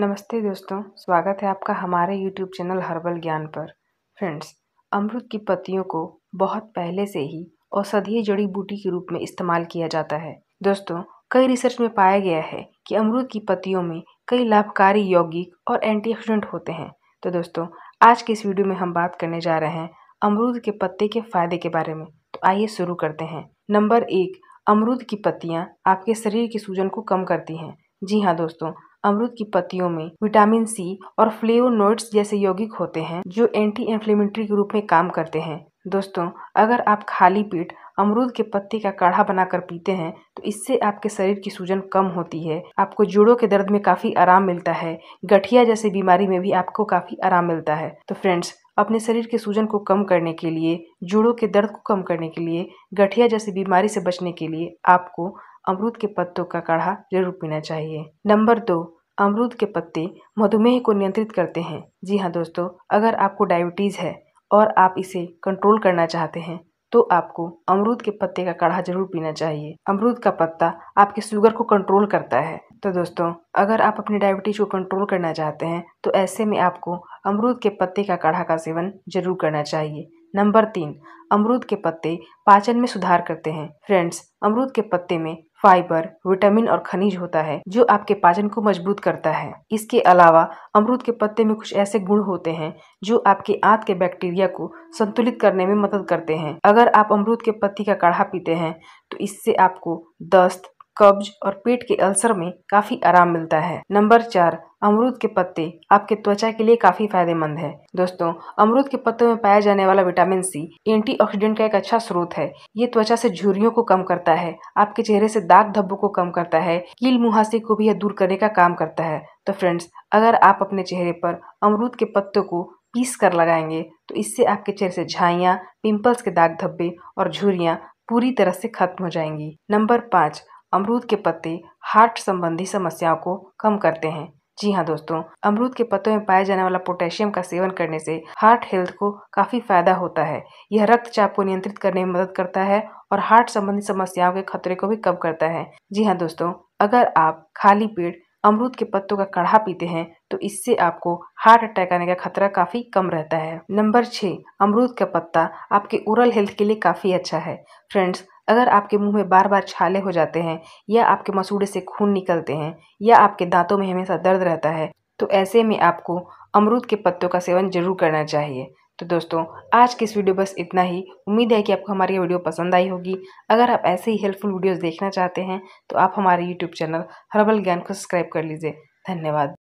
नमस्ते दोस्तों स्वागत है आपका हमारे यूट्यूब चैनल हर्बल ज्ञान पर फ्रेंड्स अमरूद की पत्तियों को बहुत पहले से ही औषधीय जड़ी बूटी के रूप में इस्तेमाल किया जाता है दोस्तों कई रिसर्च में पाया गया है कि अमरूद की पत्तियों में कई लाभकारी यौगिक और एंटीऑक्सीडेंट होते हैं तो दोस्तों आज के इस वीडियो में हम बात करने जा रहे हैं अमरूद के पत्ते के फायदे के बारे में तो आइए शुरू करते हैं नंबर एक अमरूद की पत्तियाँ आपके शरीर की सूजन को कम करती हैं जी हाँ दोस्तों अमरूद की पत्तियों में विटामिन सी और फ्लेवोनोइड्स जैसे यौगिक होते हैं जो एंटी इन्फ्लेमेटरी के रूप में काम करते हैं दोस्तों अगर आप खाली पेट अमरूद के पत्ते का काढ़ा बनाकर पीते हैं तो इससे आपके शरीर की सूजन कम होती है आपको जोड़ों के दर्द में काफ़ी आराम मिलता है गठिया जैसी बीमारी में भी आपको काफ़ी आराम मिलता है तो फ्रेंड्स अपने शरीर के सूजन को कम करने के लिए जोड़ों के दर्द को कम करने के लिए गठिया जैसी बीमारी से बचने के लिए आपको अमरूद के पत्तों का काढ़ा जरूर पीना चाहिए नंबर दो अमरूद के पत्ते मधुमेह को नियंत्रित करते हैं जी हाँ दोस्तों अगर आपको डायबिटीज़ है और आप इसे कंट्रोल करना चाहते हैं तो आपको अमरूद के पत्ते का काढ़ा जरूर पीना चाहिए अमरूद का पत्ता आपके शुगर को कंट्रोल करता है तो दोस्तों अगर आप अपनी डायबिटीज को कंट्रोल करना चाहते हैं तो ऐसे में आपको अमरूद के पत्ते का काढ़ा का सेवन जरूर करना चाहिए नंबर तीन अमरूद के पत्ते पाचन में सुधार करते हैं फ्रेंड्स अमरूद के पत्ते में फाइबर विटामिन और खनिज होता है जो आपके पाचन को मजबूत करता है इसके अलावा अमरूद के पत्ते में कुछ ऐसे गुण होते हैं जो आपके आंत के बैक्टीरिया को संतुलित करने में मदद करते हैं अगर आप अमरूद के पत्ती का काढ़ा पीते हैं तो इससे आपको दस्त कब्ज और पेट के अल्सर में काफी आराम मिलता है नंबर चार अमरूद के पत्ते आपके त्वचा के लिए काफी फायदेमंद है दोस्तों अमरूद के पत्तों में पाया जाने वाला विटामिन सी एंटीऑक्सीडेंट का एक अच्छा स्रोत है ये त्वचा से झुरियों को कम करता है आपके चेहरे से दाग धब्बों को कम करता है कील मुहासे को भी यह दूर करने का काम करता है तो फ्रेंड्स अगर आप अपने चेहरे पर अमरूद के पत्तों को पीस कर लगाएंगे तो इससे आपके चेहरे से झाइया पिंपल्स के दाग धब्बे और झुरिया पूरी तरह से खत्म हो जाएंगी नंबर पाँच अमरूद के पत्ते हार्ट संबंधी समस्याओं को कम करते हैं जी हाँ दोस्तों अमरूद के पत्तों में पाया जाने वाला पोटेशियम का सेवन करने से हार्ट हेल्थ को काफ़ी फायदा होता है यह रक्तचाप को नियंत्रित करने में मदद करता है और हार्ट संबंधी समस्याओं के खतरे को भी कम करता है जी हाँ दोस्तों अगर आप खाली पेट अमरूद के पत्तों का कढ़ा पीते हैं तो इससे आपको हार्ट अटैक आने का खतरा काफी कम रहता है नंबर छः अमरूद का पत्ता आपके ओरल हेल्थ के लिए काफी अच्छा है फ्रेंड्स अगर आपके मुंह में बार बार छाले हो जाते हैं या आपके मसूड़े से खून निकलते हैं या आपके दांतों में हमेशा दर्द रहता है तो ऐसे में आपको अमरूद के पत्तों का सेवन जरूर करना चाहिए तो दोस्तों आज की इस वीडियो बस इतना ही उम्मीद है कि आपको हमारी ये वीडियो पसंद आई होगी अगर आप ऐसे ही हेल्पफुल वीडियोज़ देखना चाहते हैं तो आप हमारे यूट्यूब चैनल हर्बल ज्ञान को सब्सक्राइब कर लीजिए धन्यवाद